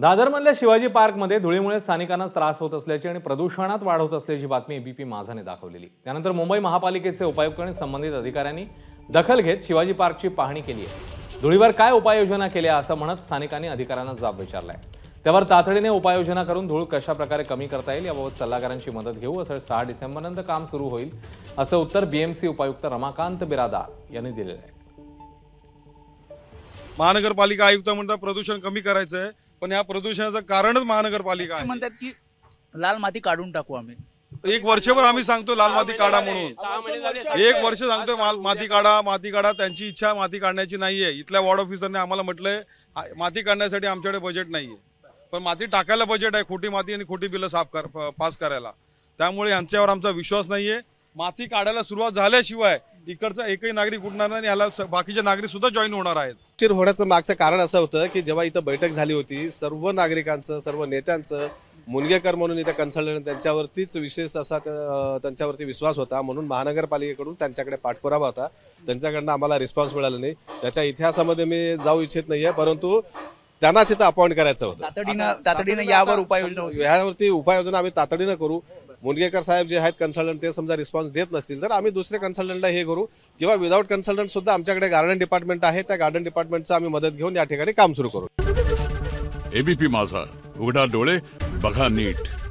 दादरमधल्या शिवाजी पार्कमध्ये धुळीमुळे स्थानिकांना त्रास होत असल्याची आणि प्रदूषणात वाढ होत असल्याची बातमी एबीपी माझाने दाखवलेली त्यानंतर मुंबई महापालिकेचे उपायुक्त आणि संबंधित अधिकाऱ्यांनी दखल घेत शिवाजी पार्कची पाहणी केली आहे धुळीवर काय उपाययोजना केल्या असं म्हणत स्थानिकांनी अधिकाऱ्यांना जाब विचारलाय त्यावर तातडीने उपाययोजना करून धूळ कशा प्रकारे कमी करता येईल याबाबत सल्लागारांची मदत घेऊ असं सहा डिसेंबरनंतर काम सुरू होईल असं उत्तर बीएमसी उपायुक्त रमाकांत बिरादार यांनी दिलेलं आहे महानगरपालिका आयुक्त म्हणतात प्रदूषण कमी करायचं आहे पण या प्रदूषणाचं कारणच महानगरपालिका आहे म्हणतात की लाल माती काढून टाकू आम्ही एक वर्षभर आम्ही सांगतो लाल माती काढा म्हणून एक वर्ष सांगतोय माती काढा माती काढा त्यांची इच्छा माती काढण्याची नाहीये इथल्या वॉर्ड ऑफिसरने आम्हाला म्हटलंय माती काढण्यासाठी आमच्याकडे बजेट नाहीये पण माती टाकायला बजेट आहे खोटी माती आणि खोटी बिलं साफ कर पास करायला त्यामुळे यांच्यावर आमचा विश्वास नाहीये माती काढायला सुरुवात झाल्याशिवाय इकडचा एकही नागरिक उठणार नाही ह्याला बाकीचे नागरिक सुद्धा जॉईन होणार आहेत चिर होण्याचं मागचं कारण असं होतं की जेव्हा इथं बैठक झाली होती सर्व नागरिकांचं सर्व नेत्यांचं मुलगेकर म्हणून इथे कन्सल्टंट त्यांच्यावरतीच विशेष असा त्यांच्यावरती विश्वास होता म्हणून महानगरपालिकेकडून त्यांच्याकडे पाठपुरावा होता त्यांच्याकडनं आम्हाला रिस्पॉन्स मिळाला नाही त्याच्या इतिहासामध्ये मी जाऊ इच्छित नाही परंतु त्यांनाच इथं अपॉइंट करायचं होतं तातडीनं तातडीनं यावर उपाययोजना यावरती उपाययोजना आम्ही तातडीनं करू मुनगेकर साहेब जे आहेत कन्सल्टंट ते समजा रिस्पॉन्स देत नसतील तर आम्ही दुसऱ्या कन्सल्टंटला हे करू किंवा विदाऊट कन्सल्टंट सुद्धा आमच्याकडे गार्डन डिपार्टमेंट आहे त्या गार्डन डिपार्टमेंटचा आम्ही मदत घेऊन या ठिकाणी काम सुरू करू एबीपी माझा उघडा डोळे बघा नीट